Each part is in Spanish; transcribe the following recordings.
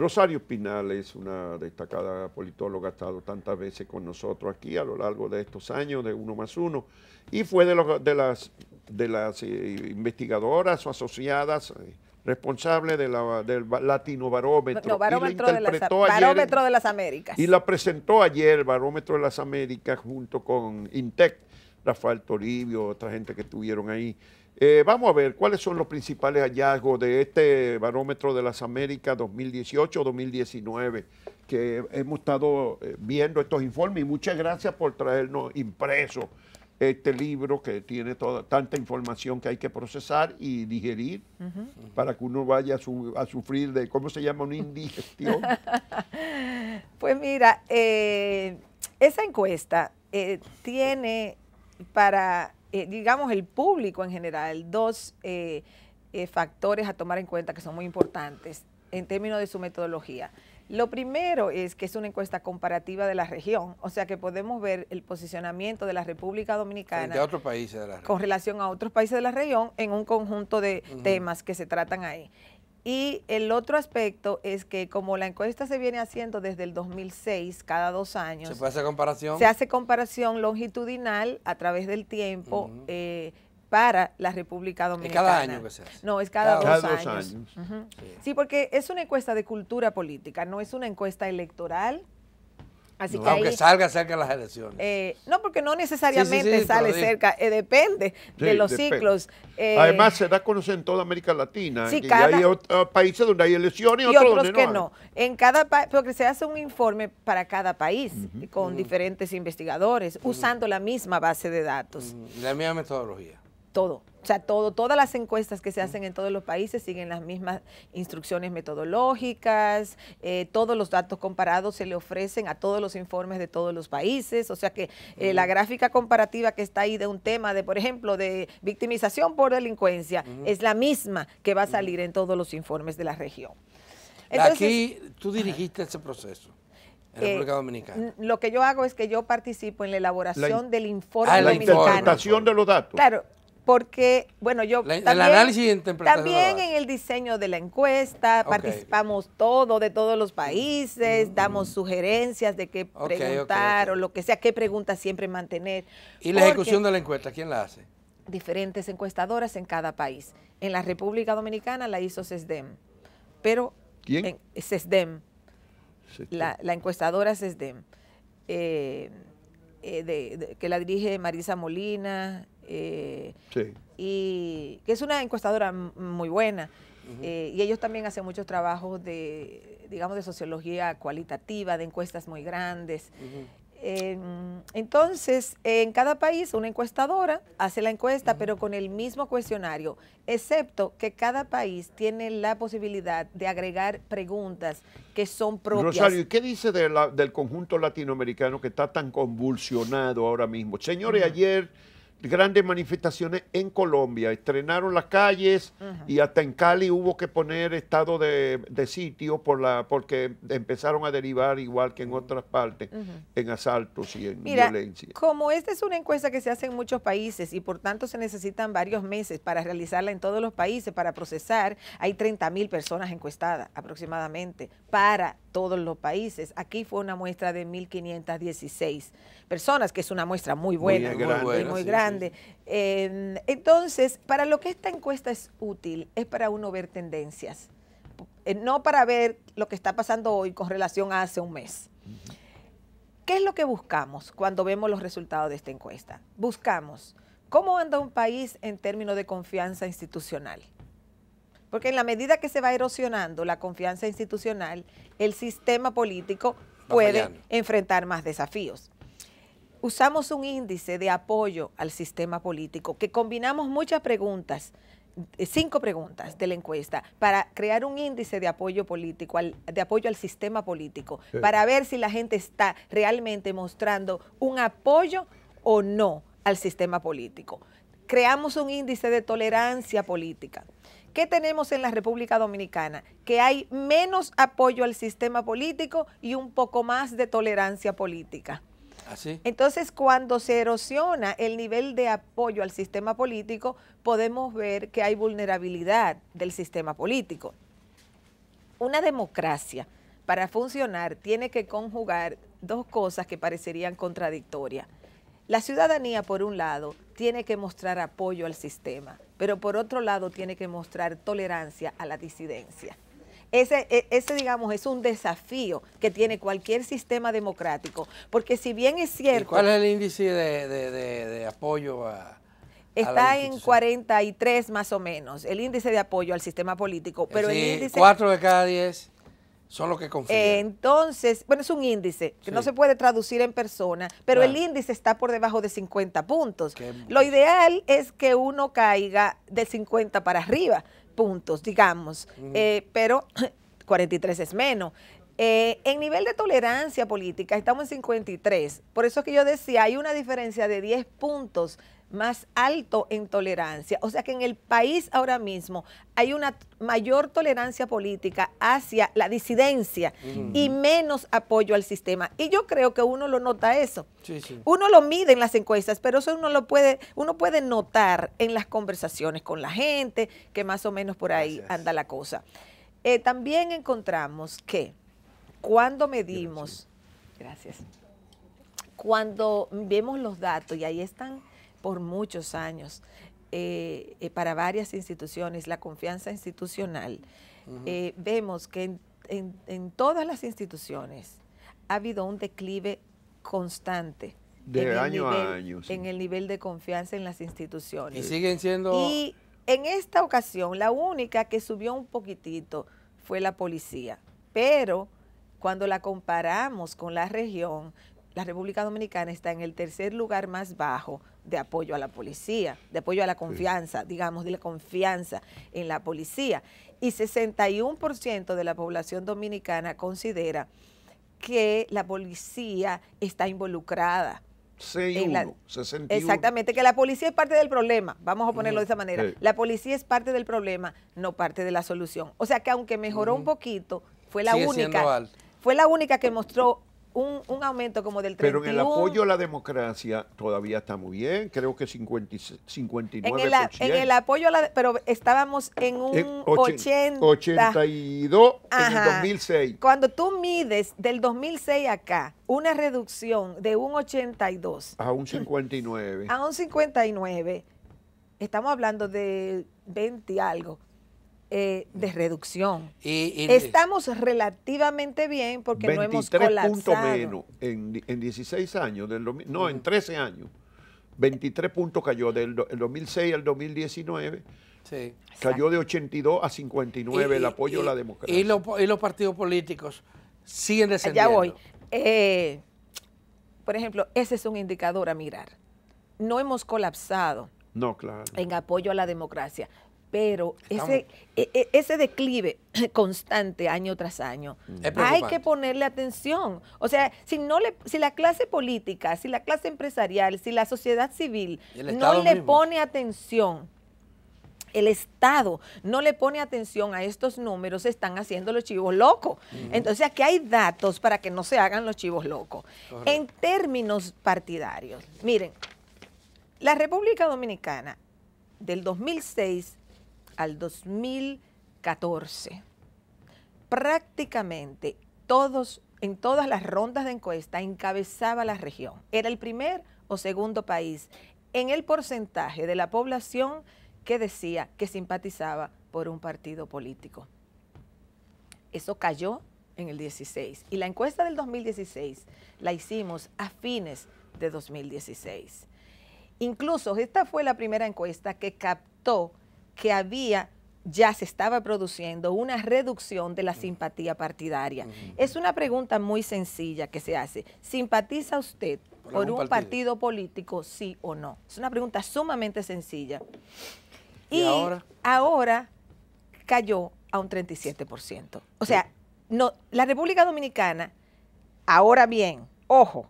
Rosario Pinal es una destacada politóloga, ha estado tantas veces con nosotros aquí a lo largo de estos años de uno más uno y fue de, las, eh, investigadoras o asociadas eh, responsables responsable del Latino Barómetro. de las, barómetro de las Américas. Y la presentó ayer, Barómetro de las Américas, junto con INTEC, Rafael Toribio, otra gente que estuvieron ahí. Eh, vamos a ver cuáles son los principales hallazgos de este barómetro de las Américas 2018-2019 que hemos estado eh, viendo estos informes y muchas gracias por traernos impreso este libro que tiene tanta información que hay que procesar y digerir para que uno vaya a, sufrir de, ¿cómo se llama? Una indigestión. pues mira, eh, esa encuesta tiene para eh, digamos, el público en general, dos eh, eh, factores a tomar en cuenta que son muy importantes en términos de su metodología. Lo primero es que es una encuesta comparativa de la región, o sea que podemos ver el posicionamiento de la República Dominicana con relación a otros países de la región en un conjunto de temas que se tratan ahí. Y el otro aspecto es que como la encuesta se viene haciendo desde el 2006, cada dos años. ¿Se puede comparación? Se hace comparación longitudinal a través del tiempo eh, para la República Dominicana. cada año que se hace? No, es cada, dos, años. sí, porque es una encuesta de cultura política, no es una encuesta electoral que aunque salga cerca de las elecciones. Eh, no, porque no necesariamente sale cerca, eh, depende de los ciclos. Eh, Además, se da conocer en toda América Latina. Sí, hay ah, países donde hay elecciones y, otros, donde que no. En cada país, porque se hace un informe para cada país con mm. diferentes investigadores, usando la misma base de datos. Mm, la misma metodología todo. O sea, todo, todas las encuestas que se hacen en todos los países siguen las mismas instrucciones metodológicas, eh, todos los datos comparados se le ofrecen a todos los informes de todos los países, o sea que eh, la gráfica comparativa que está ahí de un tema de, por ejemplo, de victimización por delincuencia, es la misma que va a salir en todos los informes de la región. Aquí tú dirigiste ese proceso. En eh, República Dominicana. Lo que yo hago es que yo participo en la elaboración del informe ah, dominicano. La interpretación de los datos. Claro, porque, bueno, yo también, el análisis también en el diseño de la encuesta, participamos todo, de todos los países, damos sugerencias de qué preguntar o lo que sea, qué preguntas siempre mantener. ¿Y la ejecución de la encuesta, quién la hace? Diferentes encuestadoras en cada país. En la República Dominicana la hizo SESDEM, pero... ¿Quién? Eh, SESDEM, La, encuestadora SESDEM, eh, eh, que la dirige Marisa Molina, eh, y que es una encuestadora muy buena. Eh, y ellos también hacen muchos trabajos de, digamos, de sociología cualitativa, de encuestas muy grandes. Em, entonces, en cada país una encuestadora hace la encuesta, pero con el mismo cuestionario, excepto que cada país tiene la posibilidad de agregar preguntas que son propias. Rosario, ¿y qué dice del conjunto latinoamericano que está tan convulsionado ahora mismo? Señores, ayer grandes manifestaciones en Colombia. Estrenaron las calles y hasta en Cali hubo que poner estado de, sitio por la, porque empezaron a derivar igual que en otras partes, en asaltos y en violencia. Como esta es una encuesta que se hace en muchos países y por tanto se necesitan varios meses para realizarla en todos los países, para procesar, hay 30 mil personas encuestadas aproximadamente para todos los países. Aquí fue una muestra de 1.516 personas, que es una muestra muy buena, muy Muy, grande. entonces, para lo que esta encuesta es útil, es para uno ver tendencias, eh, no para ver lo que está pasando hoy con relación a hace un mes. ¿Qué es lo que buscamos cuando vemos los resultados de esta encuesta? Buscamos cómo anda un país en términos de confianza institucional porque en la medida que se va erosionando la confianza institucional, el sistema político puede enfrentar más desafíos. Usamos un índice de apoyo al sistema político que combinamos muchas preguntas, eh, cinco preguntas de la encuesta, para crear un índice de apoyo político, al, de apoyo al sistema político, para ver si la gente está realmente mostrando un apoyo o no al sistema político. Creamos un índice de tolerancia política. ¿Qué tenemos en la República Dominicana? Que hay menos apoyo al sistema político y un poco más de tolerancia política. ¿Así? ¿Ah, Entonces, cuando se erosiona el nivel de apoyo al sistema político, podemos ver que hay vulnerabilidad del sistema político. Una democracia, para funcionar, tiene que conjugar dos cosas que parecerían contradictorias la ciudadanía, por un lado, tiene que mostrar apoyo al sistema, pero por otro lado tiene que mostrar tolerancia a la disidencia. Ese, e, ese, digamos, es un desafío que tiene cualquier sistema democrático, porque si bien es cierto... ¿Cuál es el índice de, apoyo a, Está en 43 más o menos, el índice de apoyo al sistema político. Pero el índice... Cuatro de cada diez. Son los que confían. entonces, bueno, es un índice que no se puede traducir en persona, pero el índice está por debajo de 50 puntos. Lo ideal es que uno caiga de 50 para arriba puntos, digamos, eh, pero 43 es menos. Eh, en nivel de tolerancia política estamos en 53, por eso es que yo decía, hay una diferencia de 10 puntos más alto en tolerancia. O sea que en el país ahora mismo hay una mayor tolerancia política hacia la disidencia y menos apoyo al sistema. Y yo creo que uno lo nota eso. Uno lo mide en las encuestas, pero eso uno lo puede, uno puede notar en las conversaciones con la gente, que más o menos por ahí anda la cosa. Eh, también encontramos que cuando medimos, gracias, cuando vemos los datos, y ahí están por muchos años eh, eh, para varias instituciones, la confianza institucional. Eh, vemos que en, todas las instituciones ha habido un declive constante. De año a año. En el nivel de confianza en las instituciones. Y siguen siendo... Y en esta ocasión, la única que subió un poquitito fue la policía. Pero cuando la comparamos con la región, la República Dominicana está en el tercer lugar más bajo de apoyo a la policía, de apoyo a la confianza, digamos, de la confianza en la policía. Y 61% de la población dominicana considera que la policía está involucrada. 61, Exactamente, que la policía es parte del problema, vamos a ponerlo de esa manera. La policía es parte del problema, no parte de la solución. O sea que aunque mejoró un poquito, fue la única fue la única que mostró un, aumento como del 31. Pero en el apoyo a la democracia todavía está muy bien, creo que 59%. En el, apoyo a la... pero estábamos en un 82 en el 2006. Cuando tú mides del 2006 acá una reducción de un 82. A un 59. A un 59. Estamos hablando de 20 algo. Eh, de reducción. Estamos relativamente bien porque no hemos colapsado. menos en, 16 años, del, no, en 13 años. 23 puntos cayó del 2006 al 2019. Cayó de 82 a 59 el apoyo a la democracia. Y, los partidos políticos siguen descendiendo. Ya voy. Eh, por ejemplo, ese es un indicador a mirar. No hemos colapsado. No, En apoyo a la democracia pero ese, e, e, ese declive constante año tras año, mm. hay que ponerle atención. O sea, si no le, si la clase política, si la clase empresarial, si la sociedad civil no le pone atención, el Estado no le pone atención a estos números, están haciendo los chivos locos. Mm. Entonces aquí hay datos para que no se hagan los chivos locos. En términos partidarios, miren, la República Dominicana del 2006 al 2014, prácticamente todos, en todas las rondas de encuesta encabezaba la región. Era el primer o segundo país en el porcentaje de la población que decía que simpatizaba por un partido político. Eso cayó en el 16 y la encuesta del 2016 la hicimos a fines de 2016. Incluso esta fue la primera encuesta que captó que había ya se estaba produciendo una reducción de la mm. simpatía partidaria. Es una pregunta muy sencilla que se hace. ¿Simpatiza usted por, un partido? político, sí o no? Es una pregunta sumamente sencilla. Y, ahora? cayó a un 37%. O sea, no, la República Dominicana, ahora bien, ojo,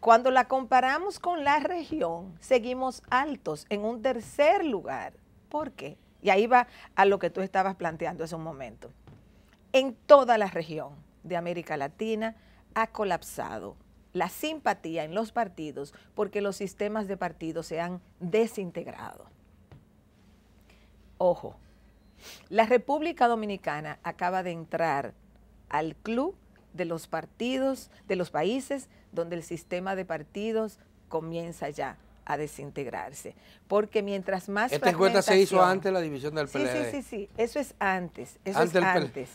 cuando la comparamos con la región, seguimos altos en un tercer lugar. ¿Por qué? Y ahí va a lo que tú estabas planteando hace un momento. En toda la región de América Latina ha colapsado la simpatía en los partidos porque los sistemas de partidos se han desintegrado. Ojo, la República Dominicana acaba de entrar al club de los partidos, de los países donde el sistema de partidos comienza ya a desintegrarse. Porque mientras más. Esta encuesta se hizo antes de la división del PLD. Sí, sí, sí, Eso es antes. Eso antes es antes.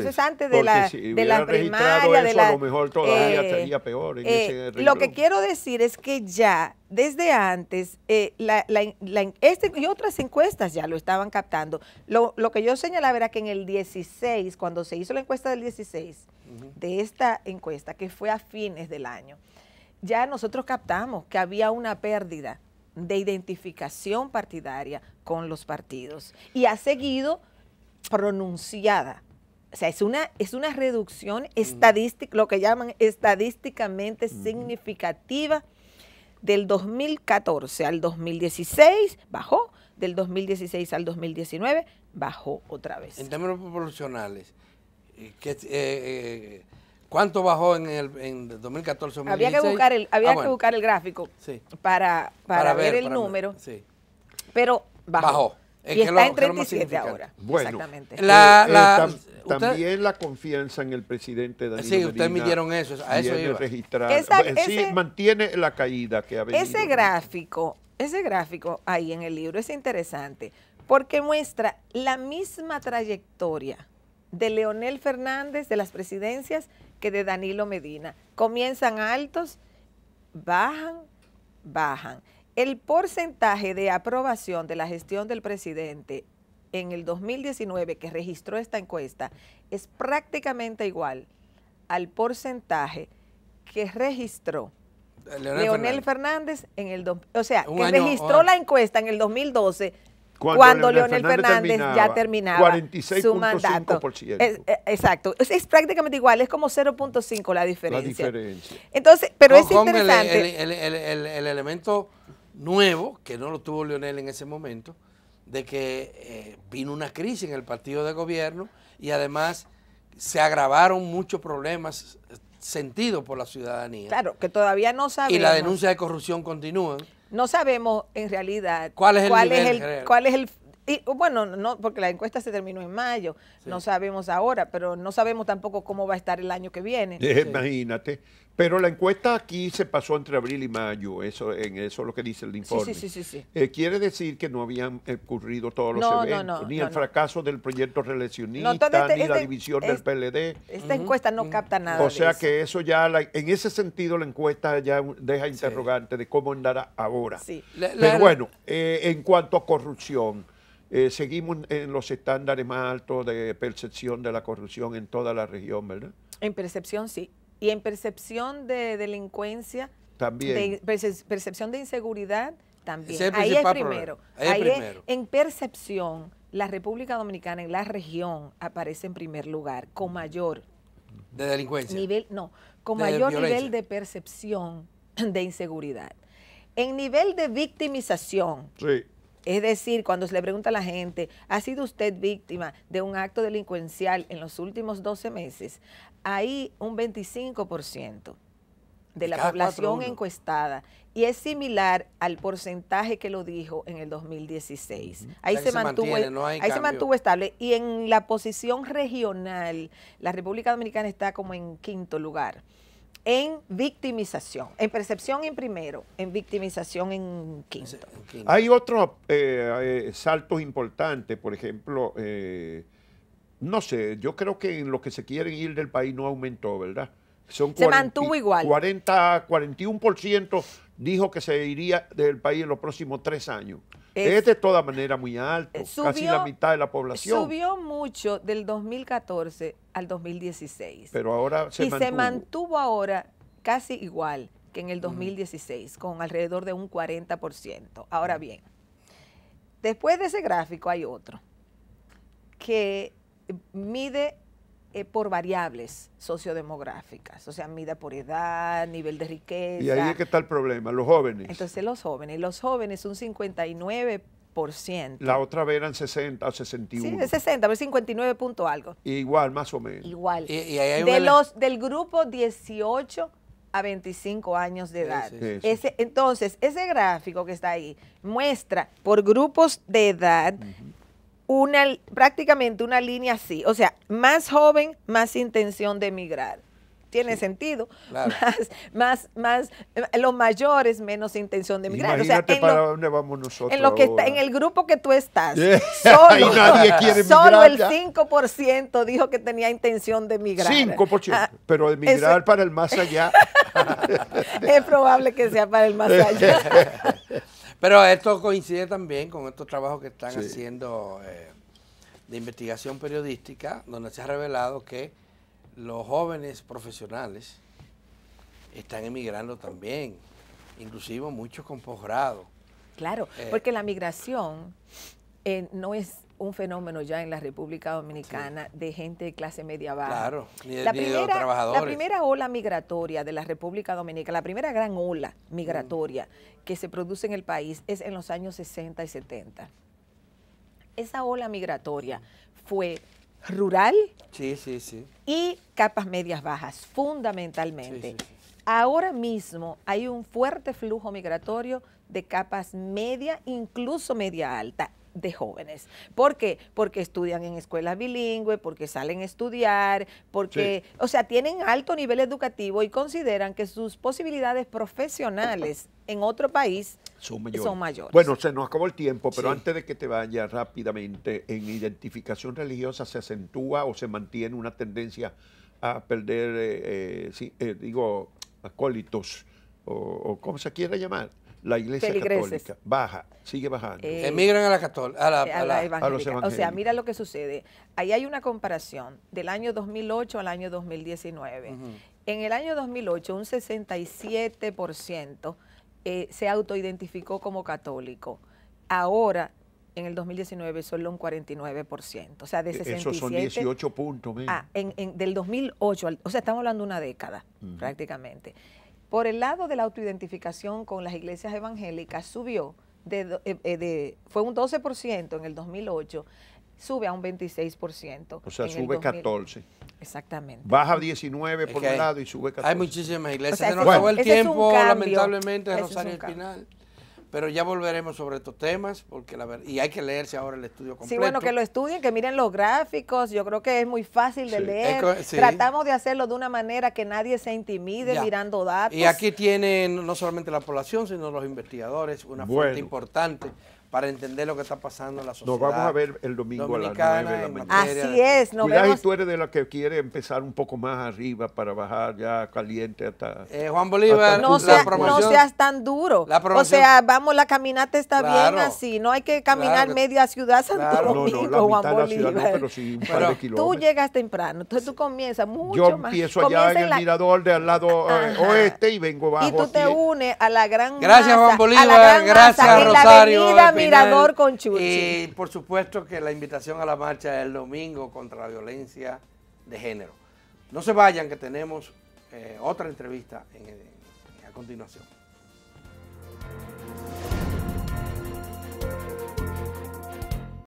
Eso es antes de la, si de la primaria. lo mejor todavía eh, peor. Eh, lo que quiero decir es que ya, desde antes, eh, este y otras encuestas ya lo estaban captando. Lo, que yo señalaba era que en el 16, cuando se hizo la encuesta del 16, de esta encuesta, que fue a fines del año, ya nosotros captamos que había una pérdida de identificación partidaria con los partidos y ha seguido pronunciada. O sea, es una, es una reducción estadística, lo que llaman estadísticamente significativa del 2014 al 2016, bajó, del 2016 al 2019, bajó otra vez. En términos proporcionales, eh, ¿qué, ¿Cuánto bajó en el 2014? Había que buscar el, había ah, que buscar el gráfico para, ver, el número, pero bajó. y está en 37 ahora. Bueno, exactamente. Eh, eh, también la confianza en el presidente Danilo Sí, ustedes midieron eso, a eso iba. sí, mantiene la caída que ha venido. Ese gráfico, ese gráfico ahí en el libro es interesante porque muestra la misma trayectoria de Leonel Fernández de las presidencias que de Danilo Medina. Comienzan altos, bajan, bajan. El porcentaje de aprobación de la gestión del presidente en el 2019 que registró esta encuesta es prácticamente igual al porcentaje que registró Leonel, Fernández. en el... O sea, que registró la encuesta en el 2012 cuando, Leonel, Fernández, ya terminaba su mandato. Eh, exacto. Es, prácticamente igual, es como 0.5 la diferencia. La diferencia. Entonces, pero es e-, interesante. El, elemento nuevo, que no lo tuvo Leonel en ese momento, de que eh, vino una crisis en el partido de gobierno y además se agravaron muchos problemas eh, sentidos por la ciudadanía. Claro, que todavía no sabemos. Y la denuncia de corrupción continúa no sabemos en realidad cuál es el, cuál es el, cuál es el y bueno, no, porque la encuesta se terminó en mayo, no sabemos ahora, pero no sabemos tampoco cómo va a estar el año que viene. Eh, imagínate. Pero la encuesta aquí se pasó entre abril y mayo, eso en eso es lo que dice el informe. Sí, sí, sí, eh, quiere decir que no habían ocurrido todos los eventos, ni el fracaso del proyecto reeleccionista, este, ni la este división del PLD. Esta encuesta no capta nada. O sea que eso ya, en ese sentido, la encuesta ya deja interrogante de cómo andará ahora. Pero bueno, eh, en cuanto a corrupción eh, seguimos en los estándares más altos de percepción de la corrupción en toda la región, ¿verdad? En percepción, sí. Y en percepción de delincuencia, también. percepción de inseguridad, también. Ahí, es primero. Ahí, es primero. en percepción, la República Dominicana en la región aparece en primer lugar, con mayor. De delincuencia. Nivel, no, con mayor nivel de percepción de inseguridad. En nivel de victimización, sí. Es decir, cuando se le pregunta a la gente, ¿ha sido usted víctima de un acto delincuencial en los últimos 12 meses? Hay un 25% de la población encuestada y es similar al porcentaje que lo dijo en el 2016. Ahí, se, mantuvo, se mantuvo estable y en la posición regional la República Dominicana está como en quinto lugar en victimización, en percepción en primero, en victimización en quinto. Hay otros eh, eh, saltos importantes, por ejemplo, eh, no sé, yo creo que en lo que se quieren ir del país no aumentó, ¿verdad? Son se mantuvo igual. 40, 41% dijo que se iría del país en los próximos tres años. Es, de toda manera muy alto, casi la mitad de la población. Subió mucho del 2014 al 2016. Pero ahora se y se mantuvo ahora casi igual que en el 2016, con alrededor de un 40%. Ahora bien, después de ese gráfico hay otro que mide eh, por variables sociodemográficas, o sea, mida por edad, nivel de riqueza. Y ahí es que está el problema, los jóvenes. Entonces los jóvenes, los jóvenes un 59 la otra vez eran 60 o 61. Sí, 60, pero 59 punto algo. Igual, más o menos. Igual. de los, del grupo 18 a 25 años de edad. Ese, entonces, ese gráfico que está ahí muestra por grupos de edad una, prácticamente una línea así. O sea, más joven, más intención de emigrar. Tiene sentido. Más, más, más, los mayores, menos intención de emigrar. o sea, para vamos nosotros. En, lo que Está, en el grupo que tú estás. Solo, nadie quiere el 5% dijo que tenía intención de emigrar. 5%. Ah, pero emigrar migrar para el más allá. es probable que sea para el más allá. Pero esto coincide también con estos trabajos que están haciendo eh, de investigación periodística, donde se ha revelado que los jóvenes profesionales están emigrando también, inclusive muchos con posgrado. Claro, eh, porque la migración eh, no es un fenómeno ya en la República Dominicana de gente de clase media baja. Claro, la, primera, la primera ola migratoria de la República Dominicana, la primera gran ola migratoria mm. que se produce en el país es en los años 60 y 70. Esa ola migratoria fue rural y capas medias bajas, fundamentalmente. Ahora mismo hay un fuerte flujo migratorio de capas media, incluso media alta, de jóvenes. ¿Por qué? Porque estudian en escuelas bilingües, porque salen a estudiar, porque, o sea, tienen alto nivel educativo y consideran que sus posibilidades profesionales en otro país son mayores. Bueno, se nos acabó el tiempo, pero antes de que te vaya rápidamente, en identificación religiosa se acentúa o se mantiene una tendencia a perder, eh, eh, eh, digo, acólitos, o, o como se quiera llamar la iglesia católica baja, sigue bajando. Eh, Emigran a la católica, a, eh, O sea, mira lo que sucede. Ahí hay una comparación del año 2008 al año 2019. En el año 2008, un 67% eh, se autoidentificó como católico. Ahora, en el 2019, solo un 49%. O sea, de 67... E, esos son 18 puntos. Ah, en, en, del 2008, o sea, estamos hablando de una década prácticamente. Por el lado de la autoidentificación con las iglesias evangélicas subió, de, eh, eh, fue un 12% en el 2008, sube a un 26%. O sea, sube 14. Exactamente. Baja 19 por un lado y sube 14. Hay muchísimas iglesias. que se nos el tiempo, lamentablemente, de Rosario Espinal. Pero ya volveremos sobre estos temas, porque la verdad, y hay que leerse ahora el estudio completo. Sí, bueno, que lo estudien, que miren los gráficos, yo creo que es muy fácil de leer. Tratamos de hacerlo de una manera que nadie se intimide mirando datos. Y aquí tienen no solamente la población, sino los investigadores, una fuente importante para entender lo que está pasando en la sociedad. Nos vamos a ver el domingo a las 9 de la mañana. Así es, nos Cuidado Y tú eres de la que quiere empezar un poco más arriba para bajar ya caliente hasta. Eh, Juan Bolívar, no, sea, no, seas tan duro. o sea, vamos, la caminata está bien así. No hay que caminar media ciudad Santo claro, Domingo, no, Juan Bolívar. no, pero sí un par de kilómetros. Tú llegas temprano, entonces tú comienzas mucho más. Yo empiezo allá en, el mirador de al lado eh, oeste y vengo abajo. Y tú te unes a la gran. Gracias, Juan Bolívar. Gracias, Rosario con Y eh, por supuesto que la invitación a la marcha es el domingo contra la violencia de género. No se vayan que tenemos eh, otra entrevista a continuación.